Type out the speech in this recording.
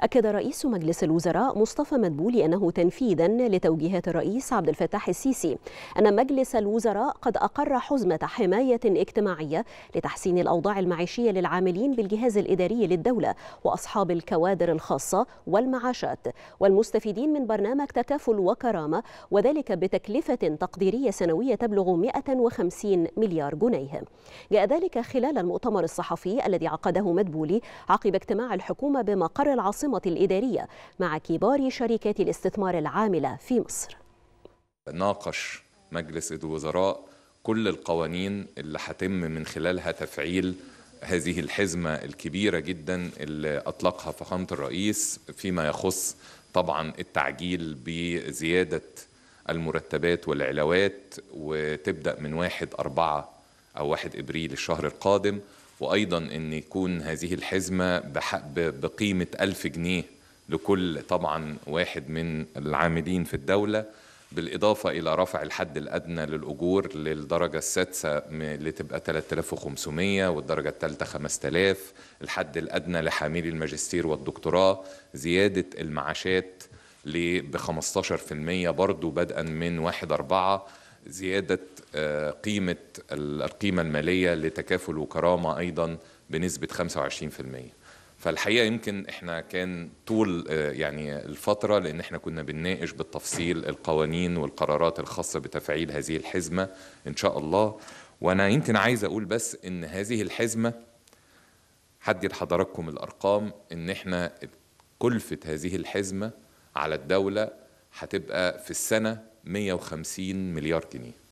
أكد رئيس مجلس الوزراء مصطفى مدبولي أنه تنفيذا لتوجيهات الرئيس عبد الفتاح السيسي أن مجلس الوزراء قد أقر حزمة حماية اجتماعية لتحسين الأوضاع المعيشية للعاملين بالجهاز الإداري للدولة وأصحاب الكوادر الخاصة والمعاشات والمستفيدين من برنامج تكافل وكرامة وذلك بتكلفة تقديرية سنوية تبلغ 150 مليار جنيه جاء ذلك خلال المؤتمر الصحفي الذي عقده مدبولي عقب اجتماع الحكومة بمقر مقر العاصمة الإدارية مع كبار شركات الاستثمار العاملة في مصر ناقش مجلس الوزراء كل القوانين اللي هتم من خلالها تفعيل هذه الحزمة الكبيرة جدا اللي أطلقها فخامة الرئيس فيما يخص طبعا التعجيل بزيادة المرتبات والعلاوات وتبدأ من واحد أربعة أو واحد إبريل الشهر القادم وأيضا أن يكون هذه الحزمة بقيمة ألف جنيه لكل طبعا واحد من العاملين في الدولة بالإضافة إلى رفع الحد الأدنى للأجور للدرجة السادسة اللي تبقى 3500 والدرجة الثالثة 5000 الحد الأدنى لحاملي الماجستير والدكتوراه زيادة المعاشات ب 15% برضو بدءا من 1 4 زيادة آه، قيمة القيمة المالية لتكافل وكرامة أيضا بنسبة 25% فالحقيقة يمكن إحنا كان طول آه، يعني الفترة لأن إحنا كنا بنناقش بالتفصيل القوانين والقرارات الخاصة بتفعيل هذه الحزمة إن شاء الله وأنا يمكن عايز أقول بس إن هذه الحزمة حدي لحضراتكم الأرقام إن إحنا كلفة هذه الحزمة على الدولة هتبقى في السنة 150 مليار جنيه